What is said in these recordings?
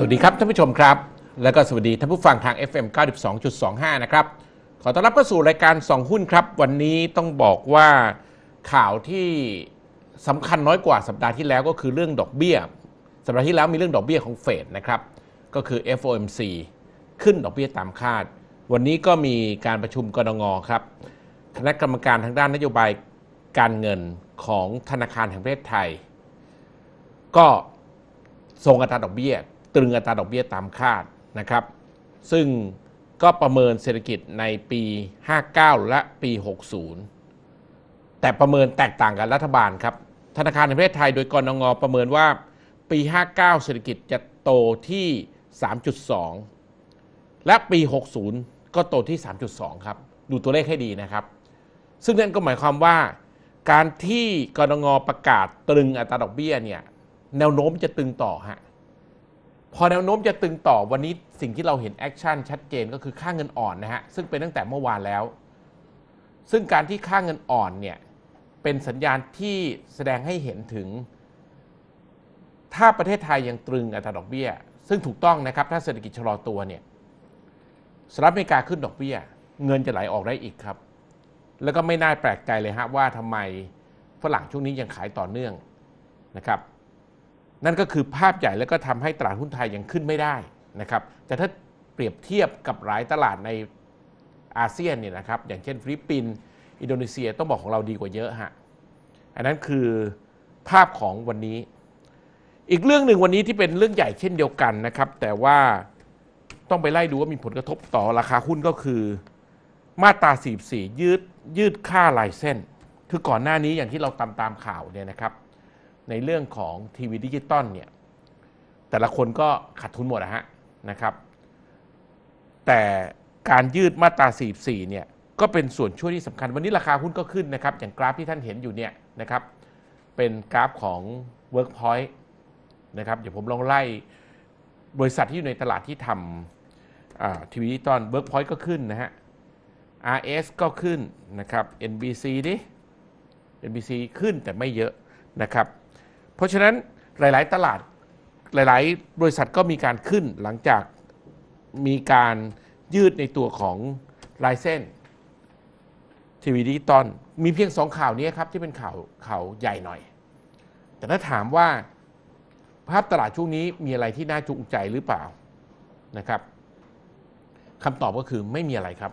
สวัสดีครับท่านผู้ชมครับ และก็สวัสดี ท่านผู้ฟังทาง FM 92.25 นะครับขอต้อนรับเข้าสู่รายการ 2 หุ้นครับ วันนี้ต้องบอกว่าข่าวที่สำคัญน้อยกว่าสัปดาห์ที่แล้วก็คือเรื่องดอกเบี้ย สัปดาห์ที่แล้วมีเรื่องดอกเบี้ยของเฟดนะครับก็คือ FOMC ขึ้นดอกเบี้ยตามคาด วันนี้ก็มีการประชุมกรงงครับคณะกรรมการทางด้านนโยบายการเงินของธนาคารแห่งประเทศไทย ก็ส่งอัตราดอกเบี้ยตรึงอัตราดอกเบี้ยตามคาดนะครับซึ่งก็ประเมินเศรษฐกิจในปี 59 และปี 60 แต่ประเมินแตกต่างกันรัฐบาลครับธนาคารแห่งประเทศไทยโดยกรงงประเมินว่า ปี 59 เศรษฐกิจจะโตที่ 3.2 และปี 60 ก็โตที่ 3.2 ครับดูตัวเลขให้ดีนะครับ ซึ่งนั่นก็หมายความว่า การที่กรงงประกาศตรึงอัตราดอกเบี้ยเนี่ยแนวโน้มจะตึงต่อฮะพอแนวโน้มจะตึงต่อวันนี้สิ่งที่เราเห็นแอคชั่นชัดเจนก็คือ ค่าเงินอ่อนนะฮะซึ่งเป็นตั้งแต่เมื่อวานแล้ว ซึ่งการที่ค่าเงินอ่อนเนี่ย เป็นสัญญาณที่แสดงให้เห็นถึง ถ้าประเทศไทยยังตรึงอัตราดอกเบี้ย ซึ่งถูกต้องนะครับ ถ้าเศรษฐกิจชะลอตัวเนี่ยสหรัฐอเมริกาขึ้นดอกเบี้ย เงินจะไหลออกได้อีกครับ แล้วก็ไม่น่าแปลกใจเลยฮะว่าทำไมฝรั่งช่วงนี้ยังขายต่อเนื่องนะครับนั่นก็คือภาพใหญ่แล้วก็ทำให้ตลาดหุ้นไทยยังขึ้นไม่ได้นะครับ แต่ถ้าเปรียบเทียบกับหลายตลาดในอาเซียนเนี่ยนะครับอย่างเช่นฟิลิปปินส์อินโดนีเซียต้องบอกของเราดีกว่าเยอะฮะอันนั้นคือภาพของวันนี้ อีกเรื่องหนึ่งวันนี้ที่เป็นเรื่องใหญ่เช่นเดียวกันนะครับ แต่ว่าต้องไปไล่ดูว่ามีผลกระทบต่อราคาหุ้นก็คือมาตราสียืด ยืดค่าลายเส้นคือก่อนหน้านี้อย่างที่เราตามตามข่าวเนี่ยนะครับในเรื่องของทีวีดิจิตอลเนี่ยแต่ละคนก็ขาดทุนหมดนะฮะนะครับ แต่การยืดมาตรา 44 เนี่ยก็เป็นส่วนช่วยที่สำคัญ วันนี้ราคาหุ้นก็ขึ้นนะครับ อย่างกราฟที่ท่านเห็นอยู่เนี่ยนะครับ เป็นกราฟของ Workpoint นะครับ เดี๋ยวผมลองไล่บริษัทที่อยู่ในตลาดที่ทำทีวีดิจิตอล Workpoint ก็ขึ้นนะฮะ RS ก็ขึ้นนะครับ NBC ดิ NBC ขึ้นแต่ไม่เยอะนะครับเพราะฉะนั้นหลาย ๆ ตลาด หลาย ๆ บริษัทก็มีการขึ้นหลังจากมีการยืดในตัวของลายเส้น ทีวีดิจิตอลมีเพียงสองข่าวนี้ครับ ที่เป็นข่าวข่าวใหญ่หน่อย แต่ถ้าถามว่าภาพตลาดช่วงนี้มีอะไรที่น่าจุงใจหรือเปล่า นะครับคำตอบก็คือไม่มีอะไรครับ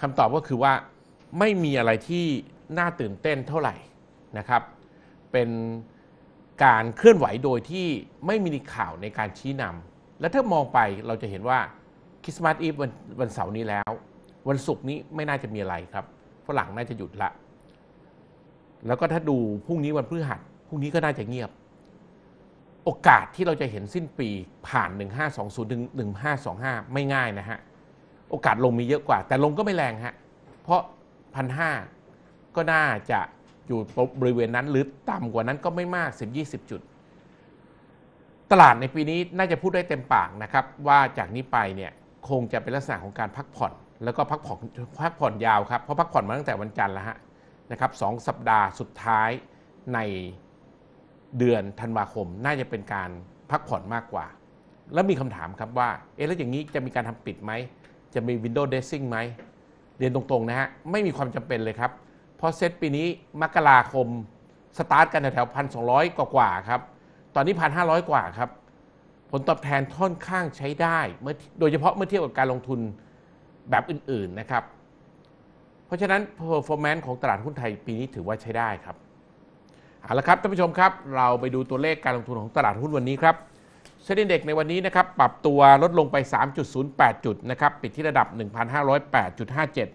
คำตอบก็คือว่าไม่มีอะไรที่น่าตื่นเต้นเท่าไหร่ นะครับเป็นการเคลื่อนไหวโดยที่ไม่มีข่าวในการชี้นำและถ้ามองไปเราจะเห็นว่าคริสต์มาสอีฟวันเสาร์นี้แล้ว วันศุกร์นี้ไม่น่าจะมีอะไรครับฝรั่งน่าจะหยุดละ แล้วก็ถ้าดูพรุ่งนี้วันพฤหัสพรุ่งนี้ก็น่าจะเงียบ โอกาสที่เราจะเห็นสิ้นปีผ่าน 1520ถึง1525 ไม่ง่ายนะฮะ โอกาสลงมีเยอะกว่า แต่ลงก็ไม่แรงฮะเพราะพันหก็น่าจะอยู่บริเวณนั้นหรือต่ำกว่านั้นก็ไม่มาก10-20 จุด ตลาดในปีนี้น่าจะพูดได้เต็มปากนะครับว่าจากนี้ไปเนี่ยคงจะเป็นลักษณะของการพักผ่อนแล้วก็พักผ่อนพักผ่อนยาวครับเพราะพักผ่อนมาตั้งแต่วันจันทร์แล้วฮะนะครับสสัปดาห์สุดท้ายในเดือนธันวาคม น่าจะเป็นการพักผ่อนมากกว่า แล้วมีคำถามครับว่าเอ๊ะแล้วอย่างนี้จะมีการทำปิดไหมจะมีวินโดว์เดซซิ่งไหมเรียนตรงๆนะฮะไม่มีความจำเป็นเลยครับเพราะเซตปีนี้ มกราคม สตาร์ทกันแถวๆพันสองร้อยกว่าครับ ตอนนี้พันห้าร้อยกว่าครับ ผลตอบแทนท่อนข้างใช้ได้เมื่อโดยเฉพาะเมื่อเทียบกับการลงทุนแบบอื่นๆนะครับ เพราะฉะนั้น performance ของตลาดหุ้นไทยปีนี้ถือว่าใช้ได้ครับเอาละครับท่านผู้ชมครับ เราไปดูตัวเลขการลงทุนของตลาดหุ้นวันนี้ครับเซ็นดีเด็กในวันนี้นะครับปรับตัวลดลงไป3.08จุดนะครับปิดที่ระดับ 1,508.57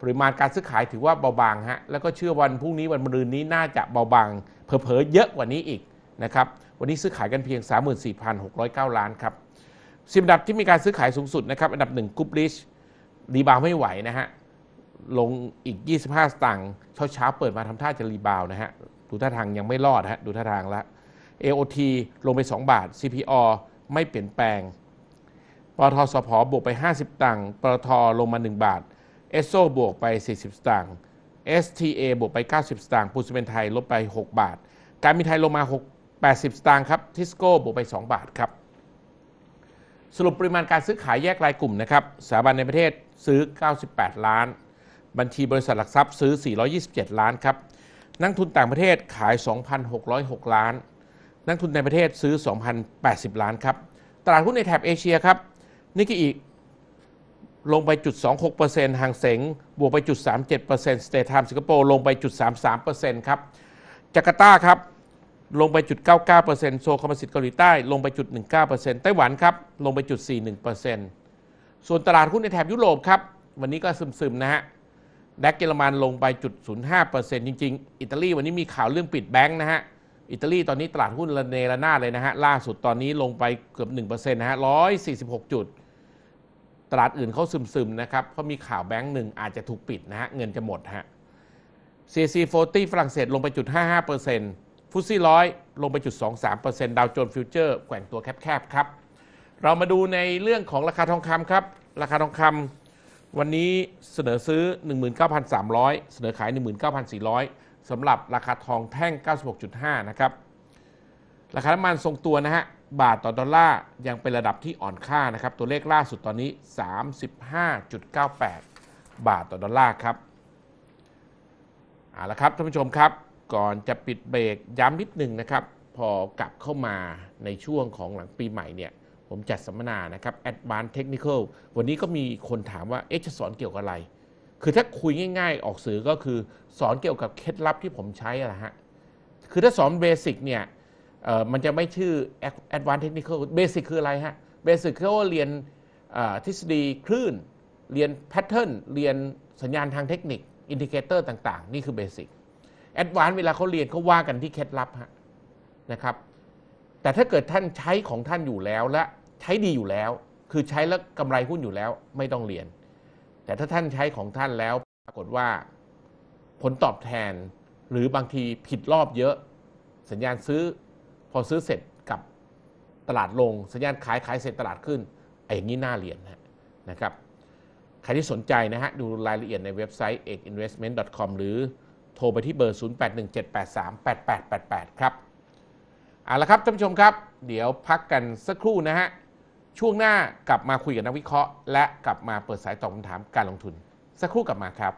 ปริมาณการซื้อขายถือว่าเบาบางฮะ แล้วก็เชื่อวันพรุ่งนี้วันมะรืนนี้น่าจะเบาบาง เผลอเยอะกว่านี้อีกนะครับ วันนี้ซื้อขายกันเพียง 34,609 ล้านครับสิบดับที่มีการซื้อขายสูงสุดนะครับอันดับ 1กรุ๊ปลิช รีบาวไม่ไหวนะฮะ ลงอีก 25 สตางค์เช้าๆ เปิดมาทำท่าจะรีบาวนะฮะดูท่าทางยังไม่รอดฮะดูท่าทางละ AOT ลงไป 2 บาท CPO ไม่เปลี่ยนแปลงปทสพบวกไป 50ตังค์ปทลงมา 1 บาทเอสโซบวกไป 40 สตางค์ STA บวกไป 90 สตางค์ปูซิเมนไทย ลบไป 6 บาท การมิไทย ลงมา 6 80 สตางค์ครับ ทิสโก้บวกไป 2 บาทครับ สรุปปริมาณการซื้อขายแยกรายกลุ่มนะครับ สถาบันในประเทศซื้อ 98 ล้าน บัญชีบริษัทหลักทรัพย์ซื้อ 427 ล้านครับ นักทุนต่างประเทศขาย 2,606 ล้าน นักทุนในประเทศซื้อ 2,080 ล้านครับ ตลาดหุ้นในแถบเอเชียครับนิก็อีกลงไปจุด 26%ห่างเสงบวกไปจุด 37%สเตทไทม์สิงคโปร์ลงไปจุด 33%ครับจาการ์ตาครับลงไปจุด 99%โซคอมมิสิตเกาหลีใต้ลงไปจุด 19%ไต้หวันครับลงไปจุด 41%ส่วนตลาดหุ้นในแถบยุโรปครับวันนี้ก็ซึมๆนะฮะดัคเยอรมันลงไปจุด 05%จริง ๆ อิตาลีวันนี้มีข่าวเรื่องปิดแบงค์นะฮะอิตาลีตอนนี้ตลาดหุ้นระเนระนาดเลยนะฮะล่าสุดตอนนี้ลงไปเกือบ1%นะฮะ146จุดตลาดอื่นเขาซึมๆนะครับ เพราะมีข่าวแบงก์หนึ่งอาจจะถูกปิดนะฮะ เงินจะหมดฮะ CAC 40ฝรั่งเศสลงไปจุด 55%ฟุตซี่ร้อยลงไปจุด 23%ดาวโจนส์ฟิวเจอร์แกว่งตัวแคบๆครับ เรามาดูในเรื่องของราคาทองคำครับ ราคาทองคำวันนี้เสนอซื้อ 19,300 เสนอขาย 19,400สำหรับราคาทองแท่ง 96.5 นะครับราคาน้ำมันทรงตัวนะฮะ บาทต่อ ดอลลาร์ยังเป็นระดับที่อ่อนค่านะครับ ตัวเลขล่าสุดตอนนี้ 35.98 บาทต่อ ดอลลาร์ครับ เอาละครับท่านผู้ชมครับ ก่อนจะปิดเบรกย้ำนิดหนึ่งนะครับ พอกลับเข้ามาในช่วงของหลังปีใหม่เนี่ย ผมจัดสัมมนานะครับ Advanced Technical วันนี้ก็มีคนถามว่า เอ๊ะจะสอนเกี่ยวกับอะไร คือถ้าคุยง่ายๆ ออกสื่อก็คือ สอนเกี่ยวกับเคล็ดลับที่ผมใช้อะฮะ คือถ้าสอนเบสิกเนี่ยมันจะไม่ชื่อ Advanced Technical Basic คืออะไรฮะ Basic คือเขาเรียนทฤษฎีคลื่น เรียน Pattern เรียนสัญญาณทางเทคนิค i n d i c a t o r ต่างๆ นี่คือ Basic Advanced เวลาเขาเรียนเขาว่ากันที่เคล็ดลับฮะนะครับ แต่ถ้าเกิดท่านใช้ของท่านอยู่แล้วและใช้ดีอยู่แล้ว คือใช้แล้วกำไรหุ้นอยู่แล้วไม่ต้องเรียน แต่ถ้าท่านใช้ของท่านแล้วปรากฏว่าผลตอบแทนหรือบางทีผิดรอบเยอะสัญญาณซื้อพอซื้อเสร็จกับตลาดลง สัญญาณขายขายเสร็จตลาดขึ้นไอ้อย่างนี้น่าเรียนนะครับใครที่สนใจนะฮะดูรายละเอียดในเว็บไซต์ eginvestment.com หรือโทรไปที่เบอร์ 0817838888ครับเอาละครับท่านผู้ชมครับ เดี๋ยวพักกันสักครู่นะฮะช่วงหน้ากลับมาคุยกับนักวิเคราะห์และกลับมาเปิดสายตอบคำถามการลงทุน สักครู่กลับมาครับ